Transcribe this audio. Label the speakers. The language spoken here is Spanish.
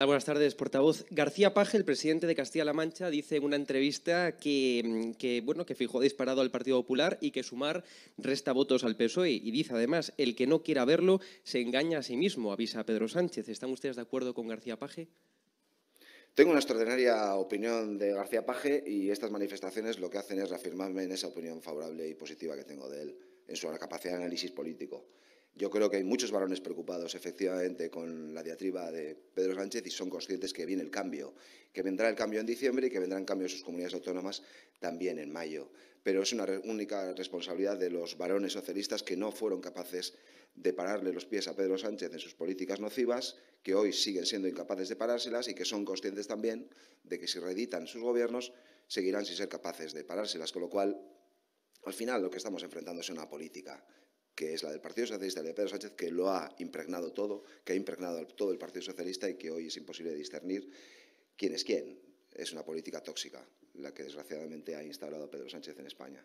Speaker 1: Ah, buenas tardes, portavoz. García Paje, el presidente de Castilla-La Mancha, dice en una entrevista que, mm, bueno, que Fijó disparado al Partido Popular y que Sumar resta votos al PSOE. Y dice además, el que no quiera verlo se engaña a sí mismo, avisa Pedro Sánchez. ¿Están ustedes de acuerdo con García Paje?
Speaker 2: Tengo una extraordinaria opinión de García Paje y estas manifestaciones lo que hacen es reafirmarme en esa opinión favorable y positiva que tengo de él, en su capacidad de análisis político. Yo creo que hay muchos varones preocupados efectivamente con la diatriba de Pedro Sánchez y son conscientes que viene el cambio, que vendrá el cambio en diciembre y que vendrán cambios en sus comunidades autónomas también en mayo. Pero es una única responsabilidad de los varones socialistas que no fueron capaces de pararle los pies a Pedro Sánchez en sus políticas nocivas, que hoy siguen siendo incapaces de parárselas y que son conscientes también de que si reeditan sus gobiernos seguirán sin ser capaces de parárselas, con lo cual al final lo que estamos enfrentando es una política, que es la del Partido Socialista la de Pedro Sánchez, que lo ha impregnado todo, que ha impregnado todo el Partido Socialista y que hoy es imposible discernir quién es quién. Es una política tóxica la que desgraciadamente ha instaurado Pedro Sánchez en España.